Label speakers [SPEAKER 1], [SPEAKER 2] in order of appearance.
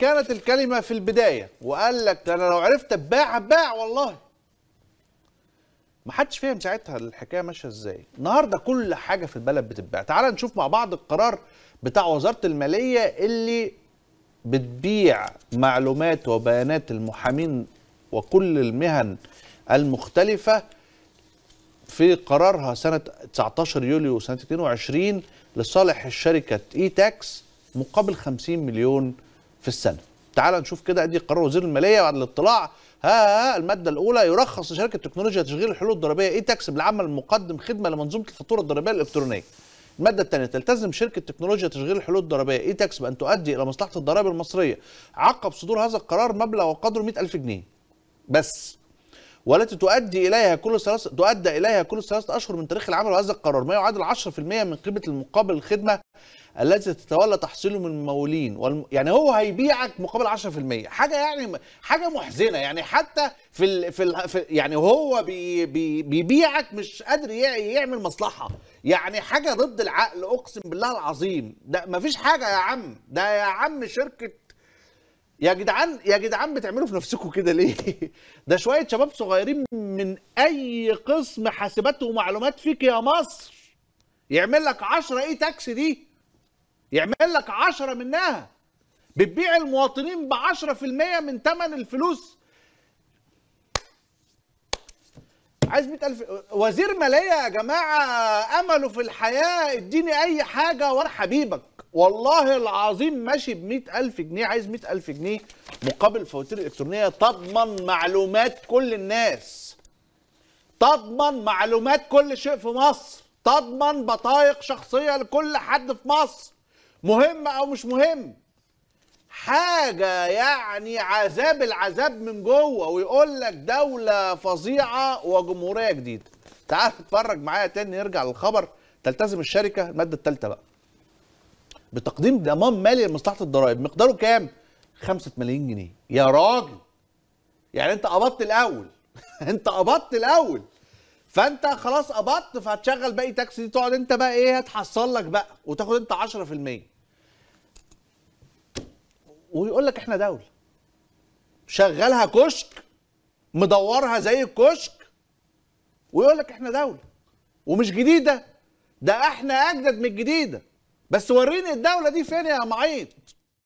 [SPEAKER 1] كانت الكلمه في البدايه وقال لك انا لو عرفت اتباع باع والله ما حدش فهم ساعتها الحكايه ماشيه ازاي النهارده كل حاجه في البلد بتتباع تعال نشوف مع بعض القرار بتاع وزاره الماليه اللي بتبيع معلومات وبيانات المحامين وكل المهن المختلفه في قرارها سنه 19 يوليو سنه 22 لصالح الشركه اي تاكس مقابل 50 مليون في السنه تعال نشوف كده ادي قرار وزير الماليه بعد الاطلاع ها, ها المادة الأولى يرخص لشركة تكنولوجيا تشغيل الحلول الضريبية إي تاكس بالعمل المقدم خدمة لمنظومة الفاتورة الضريبية الإلكترونية. المادة الثانية تلتزم شركة تكنولوجيا تشغيل الحلول الضريبية إي تاكس بأن تؤدي إلى مصلحة الضرائب المصرية عقب صدور هذا القرار مبلغ وقدره 100000 جنيه. بس والتي تؤدي اليها كل ثلاث تؤدى اليها كل ثلاثة اشهر من تاريخ العمل وهذا القرار ما يعادل 10% من قيمه المقابل الخدمه التي تتولى تحصيله من الممولين والم... يعني هو هيبيعك مقابل 10% حاجه يعني حاجه محزنه يعني حتى في ال... في, ال... في يعني هو بي... بي... بيبيعك مش قادر يعمل مصلحه يعني حاجه ضد العقل اقسم بالله العظيم ده مفيش حاجه يا عم ده يا عم شركه يا جدعان يا جدعان بتعملوا في نفسكم كده ليه؟ ده شويه شباب صغيرين من اي قسم حاسبات ومعلومات فيك يا مصر يعمل لك 10 اي تاكس دي يعمل لك 10 منها بتبيع المواطنين ب 10% من ثمن الفلوس عايز 100000 وزير ماليه يا جماعه امله في الحياه اديني اي حاجه وانا حبيبك والله العظيم ماشي ب ألف جنيه عايز ألف جنيه مقابل فواتير إلكترونية تضمن معلومات كل الناس تضمن معلومات كل شيء في مصر تضمن بطايق شخصية لكل حد في مصر مهم أو مش مهم حاجة يعني عذاب العذاب من جوه ويقول لك دولة فظيعة وجمهورية جديدة تعال اتفرج معايا تاني نرجع للخبر تلتزم الشركة المادة الثالثة بقى بتقديم ضمان مالي لمصلحه الضرائب مقداره كام 5 ملايين جنيه يا راجل يعني انت قبضت الاول انت قبضت الاول فانت خلاص قبضت فهتشغل باقي تاكسي دي تقعد انت بقى ايه هتحصل لك بقى وتاخد انت 10% ويقول لك احنا دوله شغلها كشك مدورها زي الكشك ويقول لك احنا دوله ومش جديده ده احنا اجدد من الجديده بس وريني الدوله دي فين يا معيط